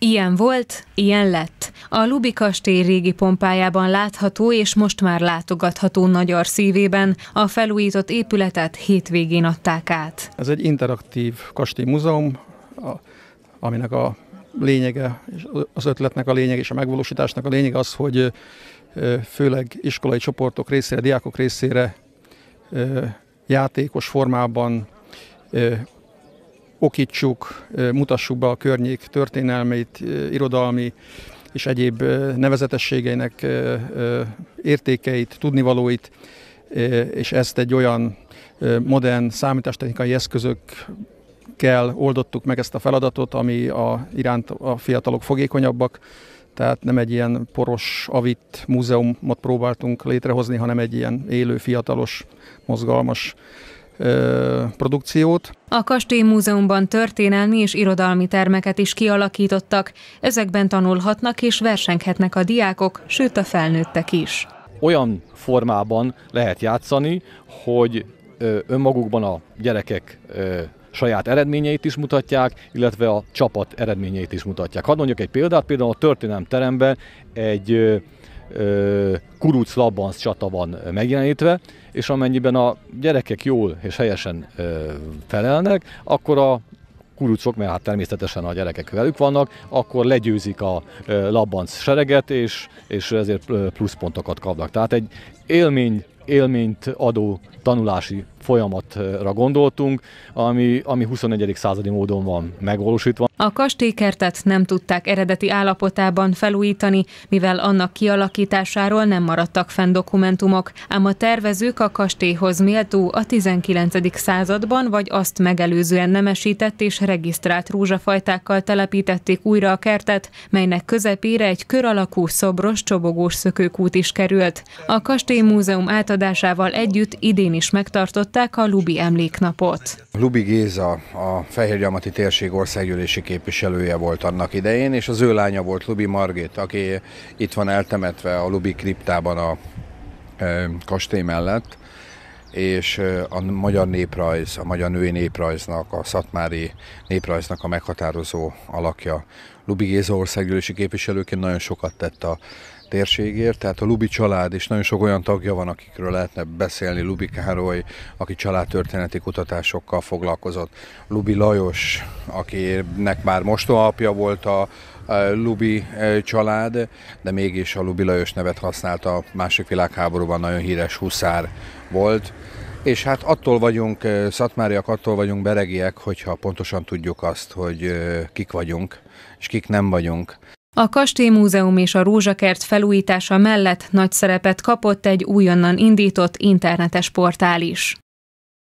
Ilyen volt, ilyen lett. A Lubi kastély régi pompájában látható és most már látogatható Nagyar szívében a felújított épületet hétvégén adták át. Ez egy interaktív kastélymúzeum, aminek a lényege, az ötletnek a lényege és a megvalósításnak a lényege az, hogy főleg iskolai csoportok részére, diákok részére játékos formában okítsuk, mutassuk be a környék történelmét, irodalmi és egyéb nevezetességeinek értékeit, tudnivalóit, és ezt egy olyan modern számítástechnikai eszközökkel oldottuk meg ezt a feladatot, ami a, iránt a fiatalok fogékonyabbak, tehát nem egy ilyen poros, avit múzeumot próbáltunk létrehozni, hanem egy ilyen élő, fiatalos, mozgalmas ö, produkciót. A Kastély Múzeumban történelmi és irodalmi termeket is kialakítottak. Ezekben tanulhatnak és versenghetnek a diákok, sőt a felnőttek is. Olyan formában lehet játszani, hogy önmagukban a gyerekek saját eredményeit is mutatják, illetve a csapat eredményeit is mutatják. Hadd mondjuk egy példát, például a történelem teremben egy kuruc labbanc csata van megjelenítve, és amennyiben a gyerekek jól és helyesen felelnek, akkor a kurucok, mert hát természetesen a gyerekek velük vannak, akkor legyőzik a labbanc sereget, és, és ezért pluszpontokat kapnak. Tehát egy élmény, élményt adó tanulási folyamatra gondoltunk, ami, ami 21. századi módon van megvalósítva. A kastélykertet nem tudták eredeti állapotában felújítani, mivel annak kialakításáról nem maradtak fenn dokumentumok, ám a tervezők a kastélyhoz méltó a 19. században vagy azt megelőzően nemesített és regisztrált rózsafajtákkal telepítették újra a kertet, melynek közepére egy kör alakú szobros csobogós szökőkút is került. A Kastély Múzeum átadásával együtt idén is megtartották tartották a Lubi emléknapot. Lubi Géza a Fehérgyalmati térség országgyűlési képviselője volt annak idején, és az ő lánya volt Lubi Margit, aki itt van eltemetve a Lubi kriptában a eh, kastély mellett és a magyar néprajz, a magyar női néprajznak, a szatmári néprajznak a meghatározó alakja. Lubi Géza országgyűlési képviselőként nagyon sokat tett a térségért, tehát a Lubi család, és nagyon sok olyan tagja van, akikről lehetne beszélni, Lubi Károly, aki családtörténeti kutatásokkal foglalkozott, Lubi Lajos, akinek már mostó apja volt a, Lubi e, család, de mégis a Lubi Lajos nevet használta a másik világháborúban, nagyon híres huszár volt. És hát attól vagyunk e, szatmáriak, attól vagyunk beregiek, hogyha pontosan tudjuk azt, hogy e, kik vagyunk, és kik nem vagyunk. A Kastélymúzeum és a Rózsakert felújítása mellett nagy szerepet kapott egy újonnan indított internetes portál is.